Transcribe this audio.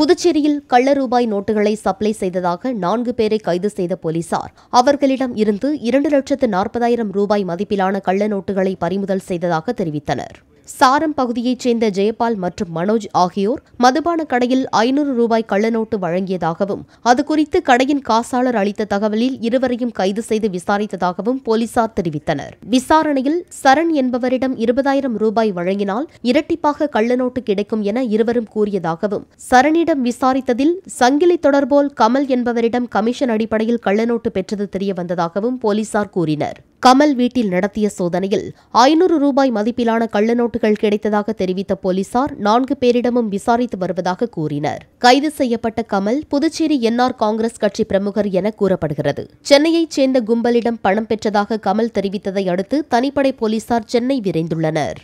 புதுச்சேரியில் கள்ள ரூபாய் நோட்டுகளை சப்ளை செய்ததாக நான்கு பேரை கைது செய்த போலீசார் அவர்களிடம் இருந்து இரண்டு லட்சத்து நாற்பதாயிரம் ரூபாய் மதிப்பிலான கள்ள நோட்டுகளை பறிமுதல் செய்ததாக தெரிவித்தனர் சாரம் பகுதியைச் சேர்ந்த ஜெயபால் மற்றும் மனோஜ் ஆகியோர் மதுபான கடையில் ஐநூறு ரூபாய் கள்ளநோட்டு வழங்கியதாகவும் அது குறித்து கடையின் காசாளர் அளித்த தகவலில் இருவரையும் கைது செய்து விசாரித்ததாகவும் போலீசார் தெரிவித்தனர் விசாரணையில் சரண் என்பவரிடம் இருபதாயிரம் ரூபாய் வழங்கினால் இரட்டிப்பாக கள்ளநோட்டு கிடைக்கும் என இருவரும் கூறியதாகவும் சரணிடம் விசாரித்ததில் சங்கிலி தொடர்போல் கமல் என்பவரிடம் கமிஷன் அடிப்படையில் கள்ளநோட்டு பெற்றது தெரியவந்ததாகவும் போலீசார் கூறினர் கமல் வீட்டில் நடத்திய சோதனையில் ஐநூறு ரூபாய் மதிப்பிலான நோட்டுகள் கிடைத்ததாக தெரிவித்த போலீசார் நான்கு பேரிடமும் விசாரித்து வருவதாக கூறினர் கைது செய்யப்பட்ட கமல் புதுச்சேரி என்ஆர் காங்கிரஸ் கட்சி பிரமுகர் என கூறப்படுகிறது சென்னையைச் சேர்ந்த கும்பலிடம் பணம் பெற்றதாக கமல் தெரிவித்ததை அடுத்து தனிப்படை போலீசார் சென்னை விரைந்துள்ளனர்